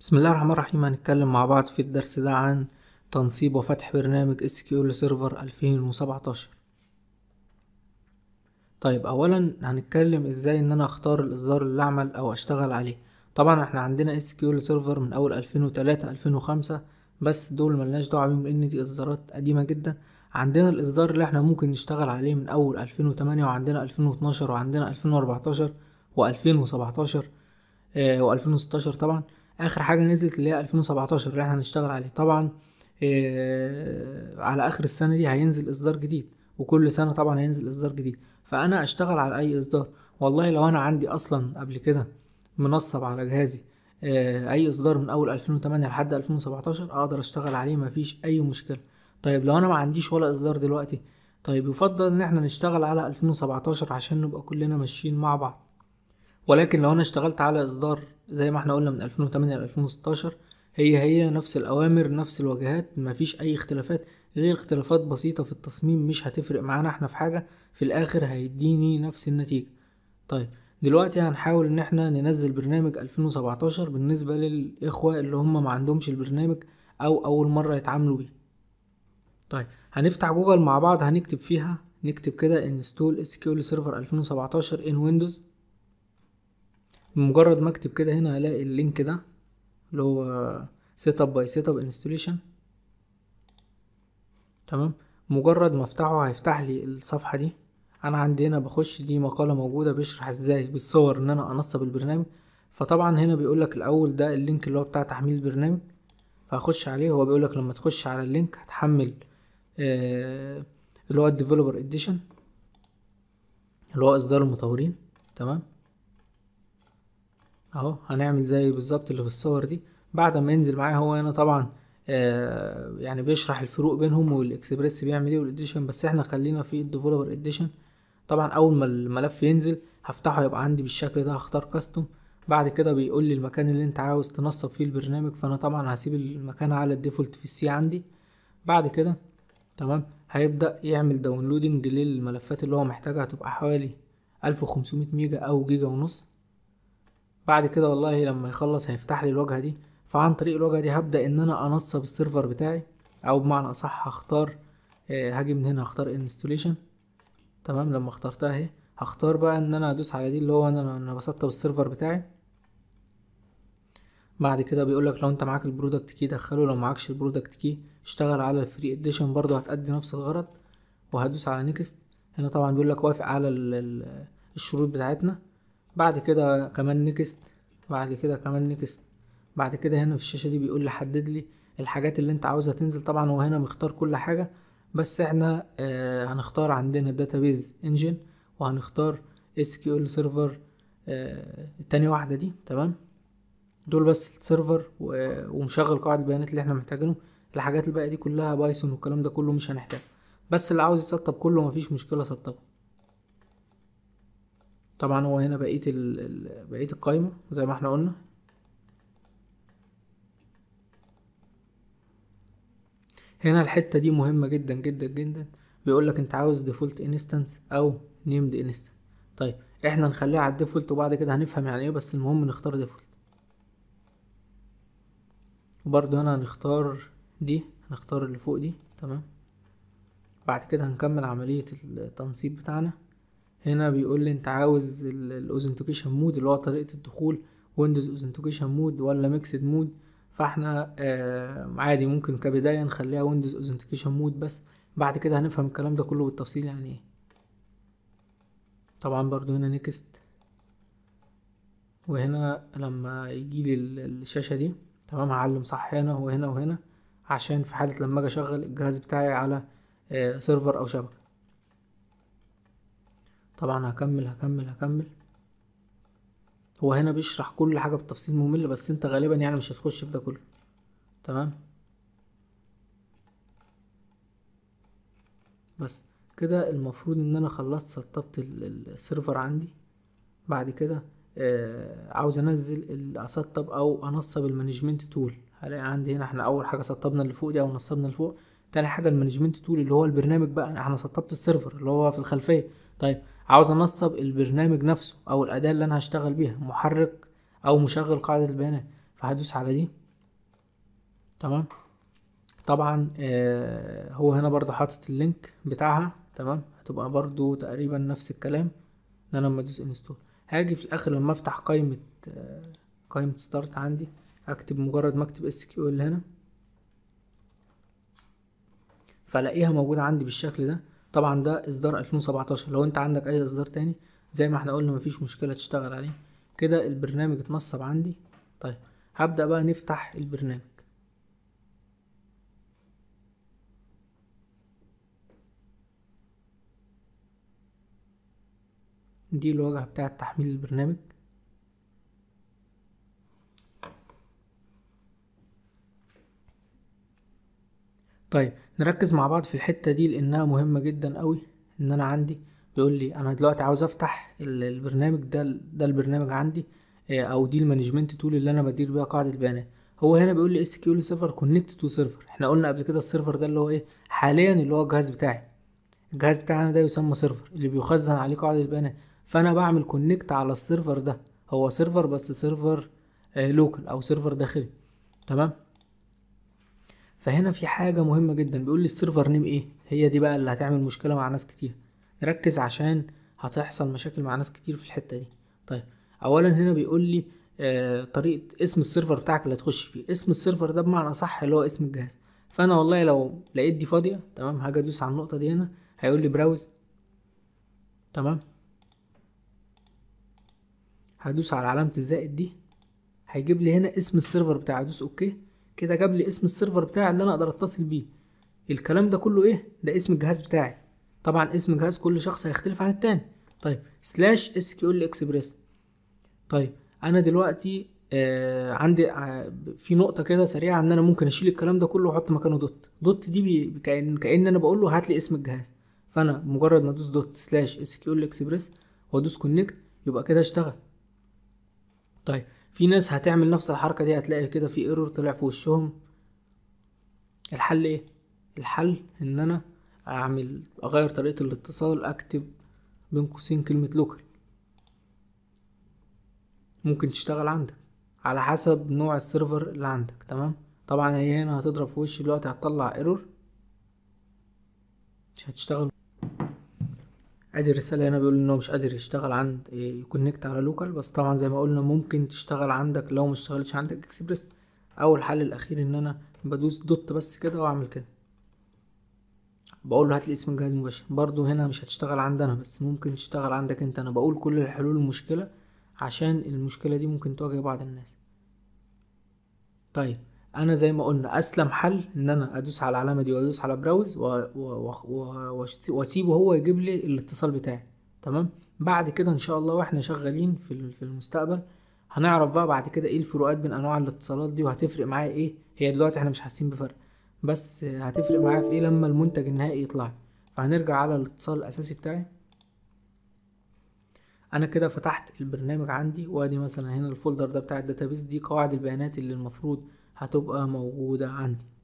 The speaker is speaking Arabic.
بسم الله الرحمن الرحيم هنتكلم مع بعض في الدرس ده عن تنصيب وفتح برنامج SQL Server 2017 طيب اولا هنتكلم ازاي ان انا اختار الاصدار اللي اعمل او اشتغل عليه طبعا احنا عندنا SQL Server من اول 2003 2005 بس دول ملناش دعوه بيهم لان دي اصدارات قديمه جدا عندنا الاصدار اللي احنا ممكن نشتغل عليه من اول 2008 وعندنا 2012 وعندنا 2014 و2017 و2016 طبعا اخر حاجه نزلت اللي هي 2017 اللي احنا هنشتغل عليه طبعا آه على اخر السنه دي هينزل اصدار جديد وكل سنه طبعا هينزل اصدار جديد فانا اشتغل على اي اصدار والله لو انا عندي اصلا قبل كده منصب على جهازي آه، اي اصدار من اول 2008 لحد 2017 اقدر اشتغل عليه مفيش اي مشكله طيب لو انا ما عنديش ولا اصدار دلوقتي طيب يفضل ان احنا نشتغل على 2017 عشان نبقى كلنا ماشيين مع بعض ولكن لو انا اشتغلت على اصدار زي ما احنا قلنا من 2008 ل 2016 هي هي نفس الاوامر نفس الواجهات مفيش اي اختلافات غير اختلافات بسيطة في التصميم مش هتفرق معانا احنا في حاجة في الاخر هيديني نفس النتيجة طيب دلوقتي هنحاول ان احنا ننزل برنامج 2017 بالنسبة للاخوة اللي هم ما عندهمش البرنامج او اول مرة يتعاملوا بيه طيب هنفتح جوجل مع بعض هنكتب فيها نكتب كده install sql server 2017 in windows بمجرد ما اكتب كده هنا هلاقي اللينك ده اللي هو سيت اب باي سيت اب انستليشن تمام مجرد ما افتحه هيفتح لي الصفحه دي انا عندي هنا بخش دي مقاله موجوده بشرح ازاي بالصور ان انا انصب البرنامج فطبعا هنا بيقول لك الاول ده اللينك اللي هو بتاع تحميل البرنامج فهخش عليه هو بيقول لك لما تخش على اللينك هتحمل آه اللي هو الديفلوبر اديشن اللي هو اصدار المطورين تمام اهو هنعمل زي بالظبط اللي في الصور دي بعد ما ينزل معايا هو هنا طبعا آه يعني بيشرح الفروق بينهم والاكسبريس بيعمل ايه والاديشن بس احنا خلينا في الديفلوبر اديشن طبعا اول ما الملف ينزل هفتحه يبقى عندي بالشكل ده هختار كاستم بعد كده بيقول لي المكان اللي انت عاوز تنصب فيه البرنامج فانا طبعا هسيب المكان على الديفولت في السي عندي بعد كده تمام هيبدا يعمل داونلودنج للملفات اللي هو محتاجها تبقى حوالي 1500 ميجا او جيجا ونص بعد كده والله لما يخلص هيفتح لي الواجهه دي فعن طريق الواجهه دي هبدا ان انا انصب السيرفر بتاعي او بمعنى اصح هختار آه، هاجي من هنا هختار انستوليشن تمام لما اخترتها اهي هختار بقى ان انا ادوس على دي اللي هو انا انا بسطب السيرفر بتاعي بعد كده بيقولك لو انت معاك البرودكت كي دخله لو معاكش البرودكت كي اشتغل على الفري اديشن برضو هتأدي نفس الغرض وهدوس على نيكست هنا طبعا بيقولك وافق على الشروط بتاعتنا بعد كده كمان نكست بعد كده كمان نكست بعد كده هنا في الشاشة دي بيقول لي حدد لي الحاجات اللي انت عاوزها تنزل طبعا هو هنا مختار كل حاجة بس احنا آه هنختار عندنا الداتابيز انجن وهنختار اس كيو ال سيرفر آه التانية واحدة دي تمام دول بس السيرفر ومشغل قاعدة البيانات اللي احنا محتاجينه الحاجات الباقية دي كلها بايثون والكلام ده كله مش هنحتاجه بس اللي عاوز يسطب كله مفيش مشكلة سطبه طبعا هو هنا بقيه بقيه القايمه زي ما احنا قلنا هنا الحته دي مهمه جدا جدا جدا بيقول لك انت عاوز ديفولت انستنس او نيمد انستنس طيب احنا نخليها على الديفولت وبعد كده هنفهم يعني ايه بس المهم نختار ديفولت وبرده هنا هنختار دي هنختار اللي فوق دي تمام بعد كده هنكمل عمليه التنصيب بتاعنا هنا بيقول لي انت عاوز الاوزنتيكيشن مود اللي هو طريقه الدخول ويندوز اوزنتيكيشن مود ولا ميكسد مود فاحنا آه عادي ممكن كبدايه نخليها ويندوز اوزنتيكيشن مود بس بعد كده هنفهم الكلام ده كله بالتفصيل يعني ايه طبعا برضو هنا نيكست وهنا لما يجي لي الشاشه دي تمام هعلم صح هنا وهنا وهنا عشان في حاله لما اجي اشغل الجهاز بتاعي على سيرفر آه، او شبكه طبعا هكمل هكمل هكمل هو هنا بيشرح كل حاجة بتفصيل ممل بس انت غالبا يعني مش هتخش في ده كله تمام بس كده المفروض ان انا خلصت سطبت السيرفر عندي بعد كده آه عاوز انزل اسطب او انصب المانجمنت تول هلاقي عندي هنا احنا اول حاجه سطبنا اللي فوق دي او نصبنا اللي فوق تاني حاجه المانجمنت تول اللي هو البرنامج بقى احنا سطبت السيرفر اللي هو في الخلفيه طيب عاوز انصب البرنامج نفسه او الاداه اللي انا هشتغل بيها محرك او مشغل قاعده البيانات فهدوس على دي تمام طبعا آه، هو هنا برضو حاطط اللينك بتاعها تمام هتبقى برضو تقريبا نفس الكلام ان انا لما ادوس انستول هاجي في الاخر لما افتح قائمه آه، قائمه ستارت عندي اكتب مجرد ما اكتب اس كيو ال هنا فالاقيها موجوده عندي بالشكل ده طبعا ده اصدار 2017 لو انت عندك اي اصدار تاني زي ما احنا قلنا مفيش مشكله تشتغل عليه كده البرنامج اتنصب عندي طيب هبدا بقى نفتح البرنامج دي الواجهه بتاعه تحميل البرنامج طيب نركز مع بعض في الحتة دي لأنها مهمة جدا قوي إن أنا عندي بيقول لي أنا دلوقتي عاوز أفتح البرنامج ده ده البرنامج عندي آه، أو دي المانجمنت تول اللي أنا بدير بيها قاعدة البيانات هو هنا بيقول لي اس كيو سيرفر كونكت تو سيرفر احنا قلنا قبل كده السيرفر ده اللي هو ايه حاليا اللي هو الجهاز بتاعي الجهاز بتاعنا ده يسمى سيرفر اللي بيخزن عليه قاعده البيانات فانا بعمل كونكت على السيرفر ده هو سيرفر بس سيرفر لوكال آه، او سيرفر داخلي تمام فهنا في حاجه مهمه جدا بيقول لي السيرفر نيم ايه هي دي بقى اللي هتعمل مشكله مع ناس كتير ركز عشان هتحصل مشاكل مع ناس كتير في الحته دي طيب اولا هنا بيقول لي آه طريقه اسم السيرفر بتاعك اللي هتخش فيه اسم السيرفر ده بمعنى صح اللي هو اسم الجهاز فانا والله لو لقيت دي فاضيه تمام هاجي ادوس على النقطه دي هنا هيقول لي براوز تمام هدوس على علامه الزائد دي هيجيب لي هنا اسم السيرفر بتاعي ادوس اوكي كده جاب لي اسم السيرفر بتاعي اللي انا اقدر اتصل بيه الكلام ده كله ايه ده اسم الجهاز بتاعي طبعا اسم جهاز كل شخص هيختلف عن التاني طيب سلاش اس كيو ال اكسبريس طيب انا دلوقتي آه عندي آه في نقطه كده سريعه ان انا ممكن اشيل الكلام ده كله واحط مكانه دوت دوت دي كأن, كان انا بقول له هات لي اسم الجهاز فانا مجرد ما ادوس دوت سلاش اس كيو ال اكسبريس وادوس كونكت يبقى كده اشتغل طيب في ناس هتعمل نفس الحركة دي هتلاقي كده في ايرور طلع في وشهم الحل ايه الحل ان انا اعمل اغير طريقة الاتصال اكتب بين قوسين كلمة لوكال ممكن تشتغل عندك على حسب نوع السيرفر اللي عندك تمام طبعا هي هنا هتضرب في وش دلوقتي هتطلع ايرور مش هتشتغل ادي الرساله هنا بيقول انه مش قادر يشتغل عند إيه، يكونكت على لوكال بس طبعا زي ما قلنا ممكن تشتغل عندك لو مش اشتغلتش عندك اكسبريس او الحل الاخير ان انا بدوس دوت بس كده واعمل كده بقول له هات لي اسم الجهاز مباشر برضو هنا مش هتشتغل عندنا بس ممكن تشتغل عندك انت انا بقول كل الحلول المشكله عشان المشكله دي ممكن تواجه بعض الناس طيب انا زي ما قلنا اسلم حل ان انا ادوس على العلامه دي وادوس على براوز واسيبه هو يجيب لي الاتصال بتاعي تمام بعد كده ان شاء الله واحنا شغالين في في المستقبل هنعرف بقى بعد كده ايه الفروقات بين انواع الاتصالات دي وهتفرق معايا ايه هي دلوقتي احنا مش حاسين بفرق بس هتفرق معايا في ايه لما المنتج النهائي يطلع فهنرجع على الاتصال الاساسي بتاعي انا كده فتحت البرنامج عندي وادي مثلا هنا الفولدر ده بتاع الداتابيس دي قواعد البيانات اللي المفروض هتبقى موجودة عندي